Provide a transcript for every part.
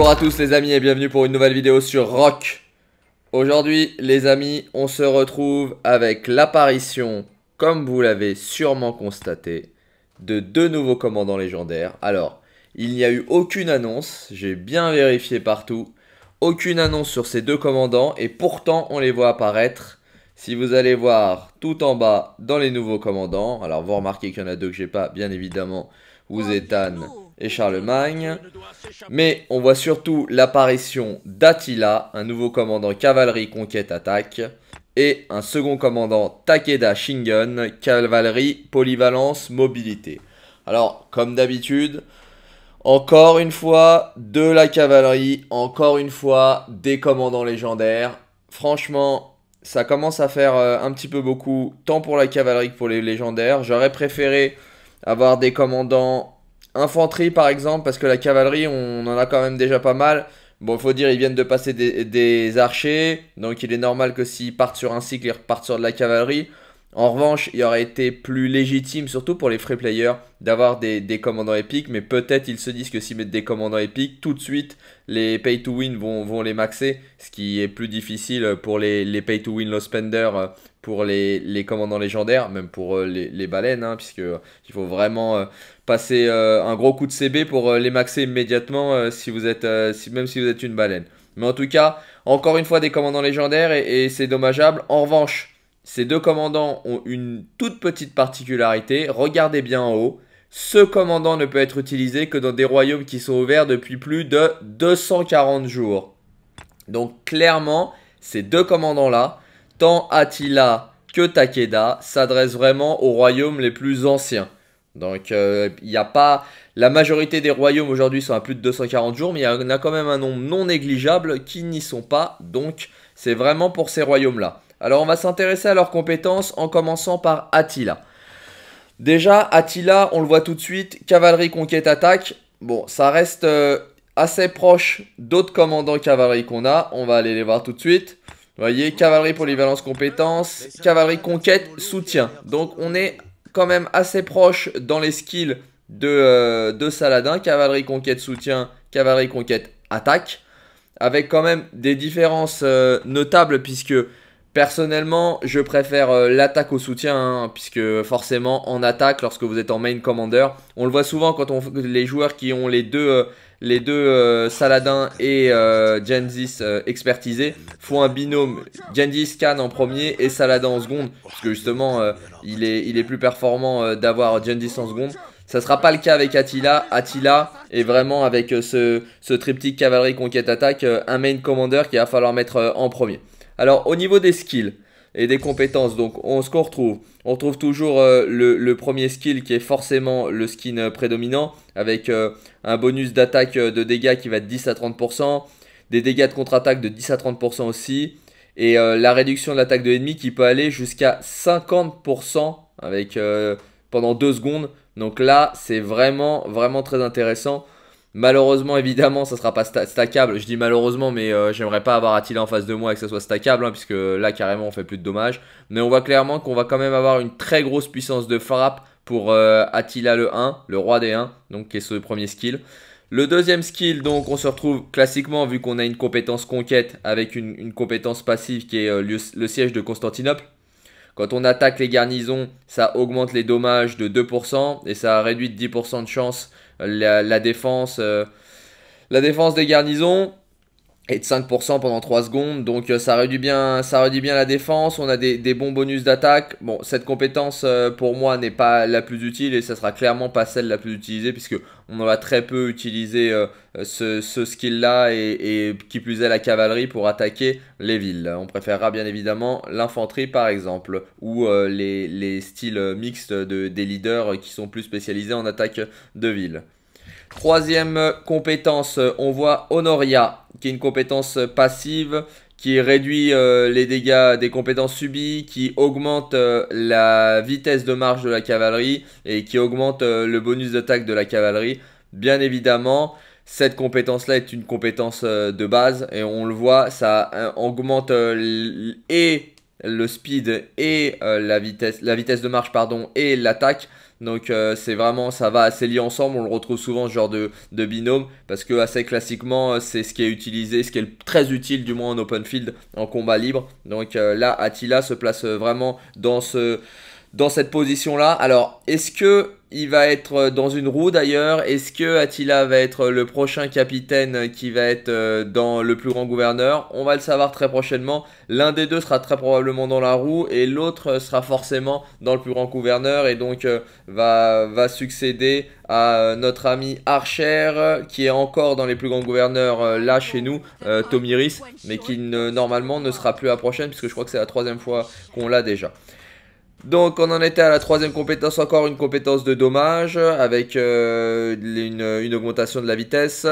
Bonjour à tous les amis et bienvenue pour une nouvelle vidéo sur Rock. Aujourd'hui les amis, on se retrouve avec l'apparition, comme vous l'avez sûrement constaté, de deux nouveaux commandants légendaires. Alors, il n'y a eu aucune annonce, j'ai bien vérifié partout, aucune annonce sur ces deux commandants et pourtant on les voit apparaître. Si vous allez voir tout en bas dans les nouveaux commandants, alors vous remarquez qu'il y en a deux que j'ai pas, bien évidemment, vous Wuzetan oh, et Charlemagne. Mais on voit surtout l'apparition d'Attila, un nouveau commandant cavalerie conquête-attaque, et un second commandant Takeda Shingen, cavalerie polyvalence mobilité. Alors, comme d'habitude, encore une fois, de la cavalerie, encore une fois, des commandants légendaires. Franchement, ça commence à faire euh, un petit peu beaucoup, tant pour la cavalerie que pour les légendaires. J'aurais préféré avoir des commandants Infanterie par exemple, parce que la cavalerie, on en a quand même déjà pas mal. Bon, faut dire, ils viennent de passer des, des archers, donc il est normal que s'ils partent sur un cycle, ils repartent sur de la cavalerie. En revanche, il aurait été plus légitime, surtout pour les free players, d'avoir des, commandants épiques, mais peut-être ils se disent que s'ils mettent des commandants épiques, tout de suite, les pay to win vont, les maxer, ce qui est plus difficile pour les, pay to win low spender, pour les, commandants légendaires, même pour euh, les, baleines, Puisqu'il hein, puisque euh, il faut vraiment euh, passer un gros coup de CB pour les maxer immédiatement, si vous êtes, même si vous êtes une baleine. Mais en tout cas, encore une fois des commandants légendaires et c'est dommageable. En revanche, ces deux commandants ont une toute petite particularité, regardez bien en haut. Ce commandant ne peut être utilisé que dans des royaumes qui sont ouverts depuis plus de 240 jours. Donc clairement, ces deux commandants-là, tant Attila que Takeda, s'adressent vraiment aux royaumes les plus anciens. Donc euh, il n'y a pas... La majorité des royaumes aujourd'hui sont à plus de 240 jours, mais il y en a quand même un nombre non négligeable qui n'y sont pas. Donc c'est vraiment pour ces royaumes-là. Alors on va s'intéresser à leurs compétences en commençant par Attila. Déjà, Attila, on le voit tout de suite, cavalerie, conquête, attaque. Bon, ça reste euh, assez proche d'autres commandants cavalerie qu'on a. On va aller les voir tout de suite. Vous voyez, cavalerie, polyvalence, compétences, cavalerie, conquête, soutien. Donc on est quand même assez proche dans les skills de, euh, de Saladin. Cavalerie, conquête, soutien, cavalerie, conquête, attaque. Avec quand même des différences euh, notables puisque Personnellement, je préfère euh, l'attaque au soutien, hein, puisque forcément en attaque, lorsque vous êtes en main commander, on le voit souvent quand on les joueurs qui ont les deux, euh, les deux euh, Saladin et Janzis expertisés font un binôme Janzis Khan en premier et Saladin en seconde, parce que justement il, est, il est plus performant d'avoir Janzis en seconde. Ça sera pas le cas avec Attila. Attila est vraiment avec ce, ce triptyque cavalerie conquête attaque un main commander qu'il va falloir mettre en premier. Alors au niveau des skills et des compétences, donc on, ce qu'on retrouve, on retrouve toujours euh, le, premier skill qui est forcément le skin euh, prédominant avec euh, un bonus d'attaque de dégâts qui va de 10 à 30%, des dégâts de contre-attaque de 10 à 30% aussi, et la réduction de l'attaque de l'ennemi qui peut aller jusqu'à 50% avec, pendant 2 secondes. Donc là c'est vraiment vraiment très intéressant. Malheureusement, évidemment, ça sera pas stackable. Je dis malheureusement, mais euh, j'aimerais pas avoir Attila en face de moi et que ça soit stackable, hein, puisque là, carrément, on fait plus de dommages. Mais on voit clairement qu'on va quand même avoir une très grosse puissance de frappe pour euh, Attila le 1, le roi des 1, donc qui est ce premier skill. Le deuxième skill, donc, on se retrouve classiquement, vu qu'on a une compétence conquête avec une, compétence passive qui est euh, le, le siège de Constantinople. Quand on attaque les garnisons, ça augmente les dommages de 2% et ça réduit de 10% de chance la, défense, euh, la défense des garnisons et de 5% pendant 3 secondes. Donc euh, ça réduit bien, ça bien la défense. On a des, bons bonus d'attaque. Bon, cette compétence euh, pour moi n'est pas la plus utile et ça sera clairement pas celle la plus utilisée puisque on va très peu utilisé euh, ce, skill-là et, qui plus est la cavalerie pour attaquer les villes. On préférera bien évidemment l'infanterie par exemple ou les, styles mixtes de, des leaders qui sont plus spécialisés en attaque de villes. Troisième compétence, euh, on voit Honoria, qui est une compétence passive, qui réduit euh, les dégâts des compétences subies, qui augmente euh, la vitesse de marche de la cavalerie et qui augmente le bonus d'attaque de la cavalerie. Bien évidemment, cette compétence-là est une compétence de base et on le voit, ça augmente et le speed et la vitesse, la vitesse de marche pardon et l'attaque. Donc euh, c'est vraiment, ça va assez lié ensemble. On le retrouve souvent ce genre de, de binôme parce que assez classiquement euh, c'est ce qui est utilisé, ce qui est très utile du moins en open field, en combat libre. Donc euh, là Attila se place vraiment dans ce dans cette position là. Alors est-ce que il va être euh, dans une roue d'ailleurs. Est-ce que Attila va être euh, le prochain capitaine euh, qui va être dans le plus grand gouverneur On va le savoir très prochainement. L'un des deux sera très probablement dans la roue et l'autre sera forcément dans le plus grand gouverneur et donc va, va succéder à notre ami Archer qui est encore dans les plus grands gouverneurs là chez nous, Tomiris, mais qui normalement ne sera plus à prochaine puisque je crois que c'est la troisième fois qu'on l'a déjà. Donc on en était à la troisième compétence, encore une compétence de dommage avec euh, une, augmentation de la vitesse.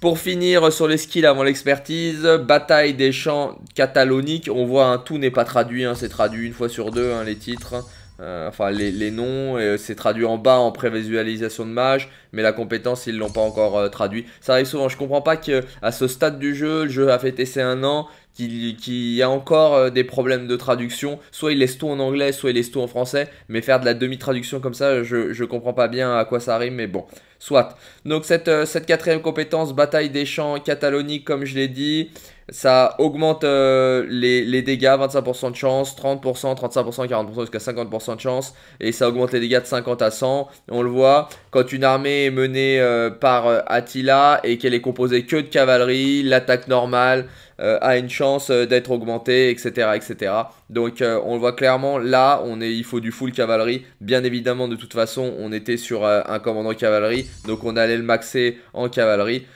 Pour finir sur les skills avant l'expertise, bataille des champs cataloniques, on voit un hein, tout n'est pas traduit, hein, c'est traduit une fois sur deux hein, les titres. Euh, enfin les, noms, euh, c'est traduit en bas en prévisualisation de mage, mais la compétence ils l'ont pas encore traduit. Ça arrive souvent, je comprends pas que à ce stade du jeu, le jeu a fait ses un an, qui, a encore euh, des problèmes de traduction. Soit il laisse tout en anglais, soit il laisse tout en français. Mais faire de la demi-traduction comme ça, je, ne comprends pas bien à quoi ça arrive, mais bon, soit. Donc cette, euh, cette quatrième compétence, bataille des champs cataloniques, comme je l'ai dit, ça augmente euh, les, dégâts, 25% de chance, 30%, 35%, 40%, jusqu'à 50% de chance. Et ça augmente les dégâts de 50 à 100. On le voit, quand une armée est menée par Attila et qu'elle est composée que de cavalerie, l'attaque normale, euh, a une chance euh, d'être augmenté, etc., etc. Donc euh, on le voit clairement, là, on est, il faut du full cavalerie. Bien évidemment, de toute façon, on était sur un commandant cavalerie, donc on allait le maxer en cavalerie.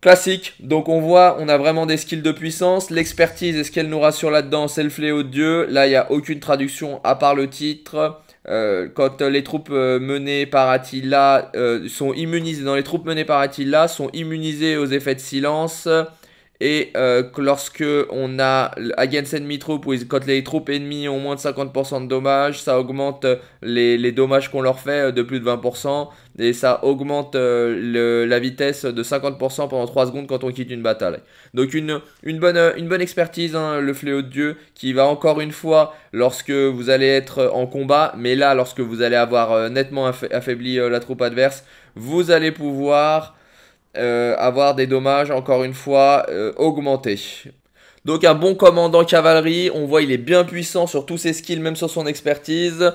Classique, donc on voit, on a vraiment des skills de puissance. L'expertise, est-ce qu'elle nous rassure là-dedans C'est le fléau de Dieu. Là, il n'y a aucune traduction à part le titre. quand les troupes menées par Attila sont immunisées, dans les troupes menées par Attila, sont immunisées aux effets de silence. Et euh, lorsque on a against enemy troop, ou quand les troupes ennemies ont moins de 50% de dommages, ça augmente euh, les, dommages qu'on leur fait euh, de plus de 20%, et ça augmente euh, la vitesse de 50% pendant 3 secondes quand on quitte une bataille. Donc une, une, bonne, une bonne expertise, hein, le fléau de Dieu, qui va encore une fois, lorsque vous allez être en combat, mais là, lorsque vous allez avoir nettement affaibli la troupe adverse, vous allez pouvoir euh, avoir des dommages encore une fois euh, augmentés. Donc un bon commandant cavalerie, on voit il est bien puissant sur tous ses skills, même sur son expertise.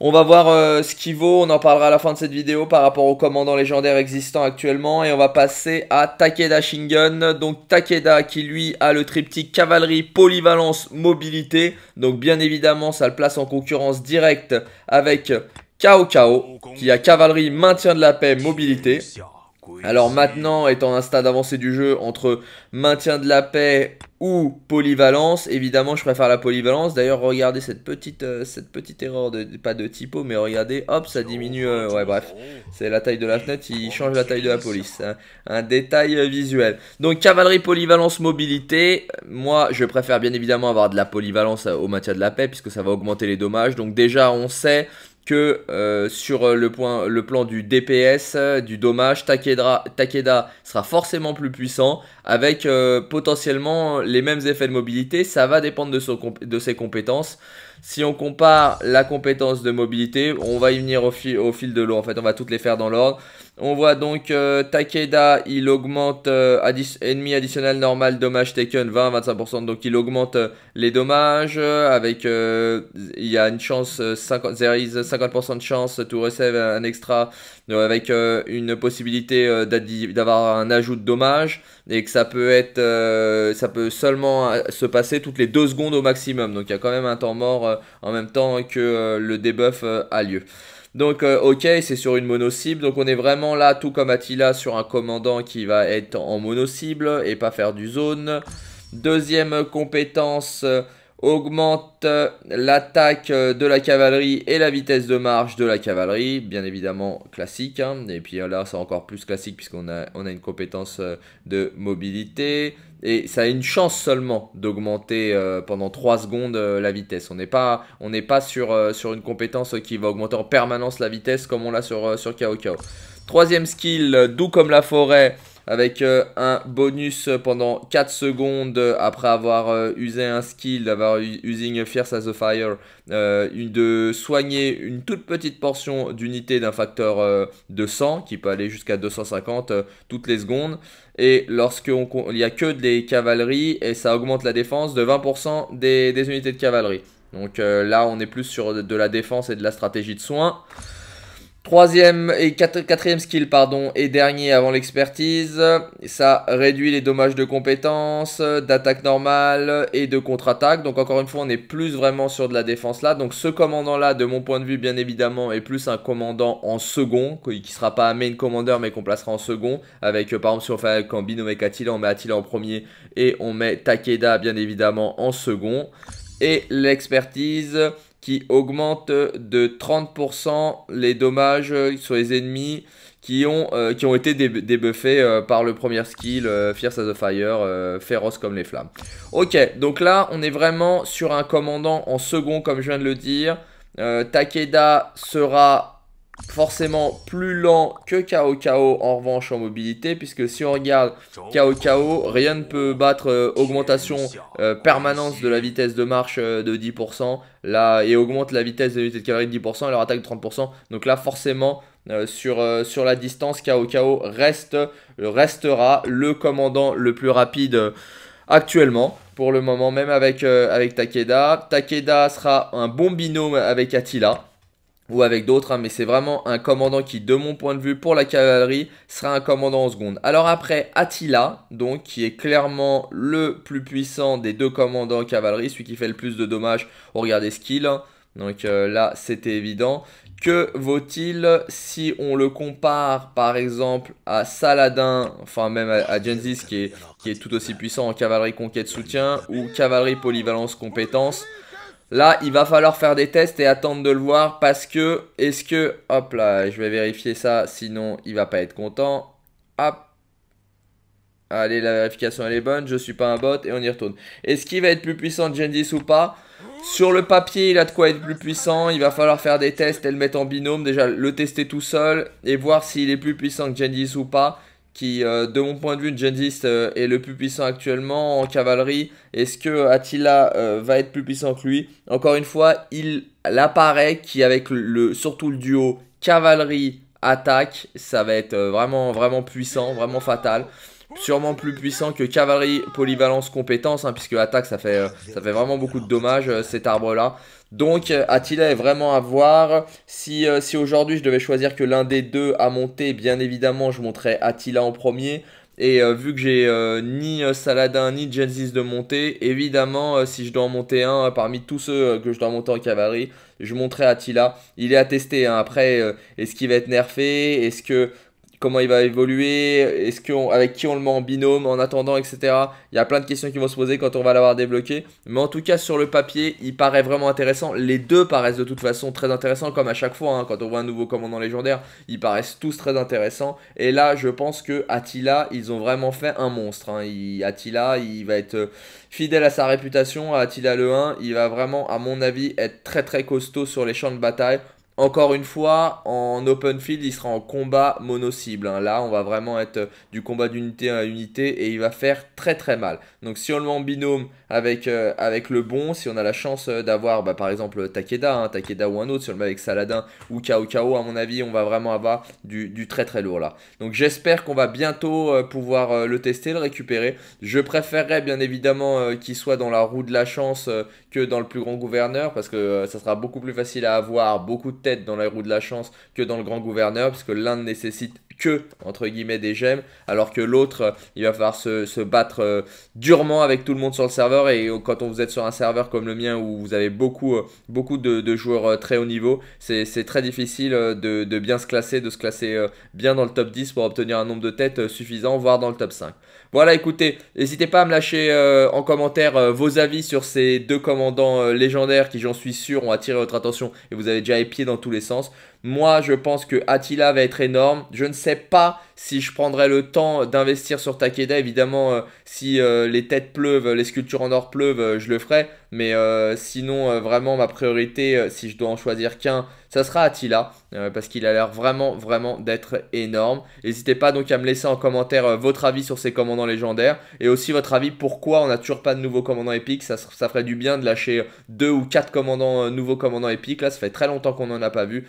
On va voir euh, ce qu'il vaut, on en parlera à la fin de cette vidéo par rapport au commandant légendaire existant actuellement. Et on va passer à Takeda Shingen. Donc Takeda qui lui a le triptyque cavalerie, polyvalence, mobilité. Donc bien évidemment ça le place en concurrence directe avec Kao Kao qui a cavalerie, maintien de la paix, mobilité. Alors maintenant, étant un stade avancé du jeu, entre maintien de la paix ou polyvalence, évidemment je préfère la polyvalence. D'ailleurs, regardez cette petite, euh, cette petite erreur, de, pas de typo, mais regardez, hop, ça diminue. Euh, ouais, bref, c'est la taille de la fenêtre, il change la taille de la police. Hein. Un détail visuel. Donc, cavalerie, polyvalence, mobilité. Moi, je préfère bien évidemment avoir de la polyvalence au maintien de la paix, puisque ça va augmenter les dommages. Donc déjà, on sait que euh, sur euh, le, point, le, plan du DPS, du dommage, Takeda, sera forcément plus puissant avec euh, potentiellement les mêmes effets de mobilité. Ça va dépendre de, de ses compétences. Si on compare la compétence de mobilité, on va y venir au, fil, de l'eau. En fait, on va toutes les faire dans l'ordre. On voit donc euh, Takeda, il augmente euh, ennemi additionnel normal, dommage taken 20-25%, donc il augmente euh, les dommages avec il y a une chance 50, 50% de chance to receive un extra avec une possibilité d'avoir un ajout de dommages et que ça peut être ça peut seulement se passer toutes les 2 secondes au maximum. Donc il y a quand même un temps mort euh, en même temps que euh, le debuff euh, a lieu. Donc ok, c'est sur une mono cible, donc on est vraiment là, tout comme Attila, sur un commandant qui va être en mono cible et pas faire du zone. Deuxième compétence augmente l'attaque de la cavalerie et la vitesse de marche de la cavalerie, bien évidemment classique, hein. et puis là c'est encore plus classique puisqu'on on a une compétence de mobilité, et ça a une chance seulement d'augmenter euh, pendant 3 secondes euh, la vitesse. On n'est pas, on pas sur, euh, sur une compétence qui va augmenter en permanence la vitesse comme on l'a sur, sur Troisième skill, doux comme la forêt, avec euh, un bonus pendant 4 secondes euh, après avoir euh, usé un skill, d'avoir using Fierce as a Fire, de soigner une toute petite portion d'unité d'un facteur de 100 qui peut aller jusqu'à 250 toutes les secondes. Et lorsqu'il n'y a que des cavaleries, et ça augmente la défense de 20% des, des, unités de cavalerie. Donc là, on est plus sur de la défense et de la stratégie de soins. Troisième et quatrième skill, pardon, et dernier avant l'expertise. Ça réduit les dommages de compétences, d'attaque normale et de contre-attaque. Donc encore une fois, on est plus vraiment sur de la défense là. Donc ce commandant-là, de mon point de vue, bien évidemment, est plus un commandant en second, qui sera pas un main commander, mais qu'on placera en second. Avec, euh, par exemple, si on fait un Attila, on met Attila en premier et on met Takeda, bien évidemment, en second. Et l'expertise, qui augmente de 30% les dommages sur les ennemis qui ont, euh, qui ont été débuffés euh, par le premier skill euh, Fierce as a Fire, féroce comme les flammes. Ok, donc là on est vraiment sur un commandant en second comme je viens de le dire. Takeda sera forcément plus lent que Kao en revanche en mobilité puisque si on regarde Kaokao rien ne peut battre euh, augmentation euh, permanence de la vitesse de marche euh, de 10% là et augmente la vitesse de l'unité de calorie de 10% et leur attaque de 30% donc là forcément sur, sur la distance KO reste restera le commandant le plus rapide actuellement pour le moment même avec, avec Takeda Takeda sera un bon binôme avec Attila ou avec d'autres, hein, mais c'est vraiment un commandant qui, de mon point de vue, pour la cavalerie, sera un commandant en seconde. Alors après, Attila, donc, qui est clairement le plus puissant des deux commandants cavalerie, celui qui fait le plus de dommages, regardez ce qu'il... Hein. Donc euh, là, c'était évident. Que vaut-il si on le compare, par exemple, à Saladin, enfin même à, à qui est, qui est tout aussi puissant en cavalerie conquête soutien, ou cavalerie polyvalence compétence Là, il va falloir faire des tests et attendre de le voir parce que, est-ce que, hop là, je vais vérifier ça, sinon il va pas être content. Hop. Allez, la vérification elle est bonne, je suis pas un bot et on y retourne. Est-ce qu'il va être plus puissant que ou pas sur le papier, il a de quoi être plus puissant. Il va falloir faire des tests et le mettre en binôme. Déjà, le tester tout seul et voir s'il est plus puissant que Jendis ou pas qui, euh, de mon point de vue, de euh, est le plus puissant actuellement en cavalerie. Est-ce que Attila euh, va être plus puissant que lui Encore une fois, il apparaît avec le, surtout le duo cavalerie-attaque, ça va être vraiment, vraiment puissant, vraiment fatal sûrement plus puissant que cavalerie, polyvalence, compétence, hein, puisque attaque ça fait, euh, ça fait vraiment beaucoup de dommages euh, cet arbre là. Donc euh, Attila est vraiment à voir. Si, si aujourd'hui je devais choisir que l'un des deux à monter, bien évidemment je monterais Attila en premier. Et vu que j'ai ni Saladin ni Genesis de monter, évidemment si je dois en monter un parmi tous ceux que je dois monter en cavalerie, je monterai Attila. Il est à tester hein. après, est-ce qu'il va être nerfé Est-ce que comment il va évoluer, est-ce qu'on, avec qui on le met en binôme en attendant, etc. Il y a plein de questions qui vont se poser quand on va l'avoir débloqué. Mais en tout cas, sur le papier, il paraît vraiment intéressant. Les deux paraissent de toute façon très intéressants, comme à chaque fois, hein. quand on voit un nouveau commandant légendaire, ils paraissent tous très intéressants. Et là, je pense que Attila, ils ont vraiment fait un monstre. Hein. Attila, il va être euh, fidèle à sa réputation, Attila le 1. Il va vraiment, à mon avis, être très très costaud sur les champs de bataille. Encore une fois, en open field, il sera en combat mono-cible. Hein. Là, on va vraiment être euh, du combat d'unité à unité et il va faire très très mal. Donc si on le met en binôme avec, euh, avec le bon, si on a la chance euh, d'avoir bah, par exemple Takeda, hein, Takeda ou un autre, si on le met avec Saladin ou Kao à mon avis, on va vraiment avoir du, très très lourd là. Donc j'espère qu'on va bientôt pouvoir le tester, le récupérer. Je préférerais bien évidemment qu'il soit dans la roue de la chance que dans le plus grand gouverneur parce que ça sera beaucoup plus facile à avoir, beaucoup de tests dans la roue de la chance que dans le grand gouverneur, parce que l'un ne nécessite que, entre guillemets, des gemmes, alors que l'autre, euh, il va falloir se, battre euh, durement avec tout le monde sur le serveur, et euh, quand vous êtes sur un serveur comme le mien, où vous avez beaucoup, beaucoup de, joueurs très haut niveau, c'est très difficile de, de, bien se classer, de se classer bien dans le top 10 pour obtenir un nombre de têtes suffisant, voire dans le top 5. Voilà, écoutez, n'hésitez pas à me lâcher euh, en commentaire euh, vos avis sur ces deux commandants euh, légendaires qui, j'en suis sûr, ont attiré votre attention et vous avez déjà épié dans tous les sens. Moi, je pense que Attila va être énorme. Je ne sais pas si je prendrais le temps d'investir sur Takeda, évidemment, euh, si euh, les têtes pleuvent, les sculptures en or pleuvent, euh, je le ferai. Mais sinon, vraiment, ma priorité, si je dois en choisir qu'un, ça sera Attila, parce qu'il a l'air vraiment, vraiment d'être énorme. N'hésitez pas donc à me laisser en commentaire votre avis sur ces commandants légendaires, et aussi votre avis pourquoi on n'a toujours pas de nouveaux commandants épiques. Ça, ferait du bien de lâcher deux ou quatre commandants, nouveaux commandants épiques. Là, ça fait très longtemps qu'on n'en a pas vu.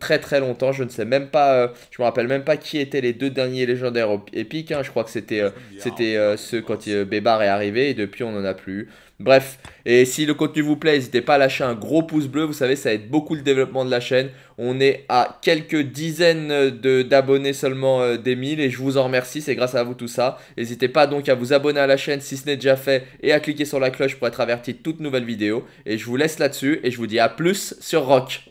très, très longtemps, je ne sais même pas, je me rappelle même pas qui étaient les deux derniers légendaires épiques. Hein. Je crois que c'était euh, c'était euh, ce quand euh, Bébar est arrivé et depuis on n'en a plus. Bref, et si le contenu vous plaît, n'hésitez pas à lâcher un gros pouce bleu. Vous savez, ça aide beaucoup le développement de la chaîne. On est à quelques dizaines d'abonnés seulement des 1000 et je vous en remercie. C'est grâce à vous tout ça. N'hésitez pas donc à vous abonner à la chaîne si ce n'est déjà fait et à cliquer sur la cloche pour être averti de toutes nouvelles vidéos. Et je vous laisse là-dessus et je vous dis à plus sur Rock.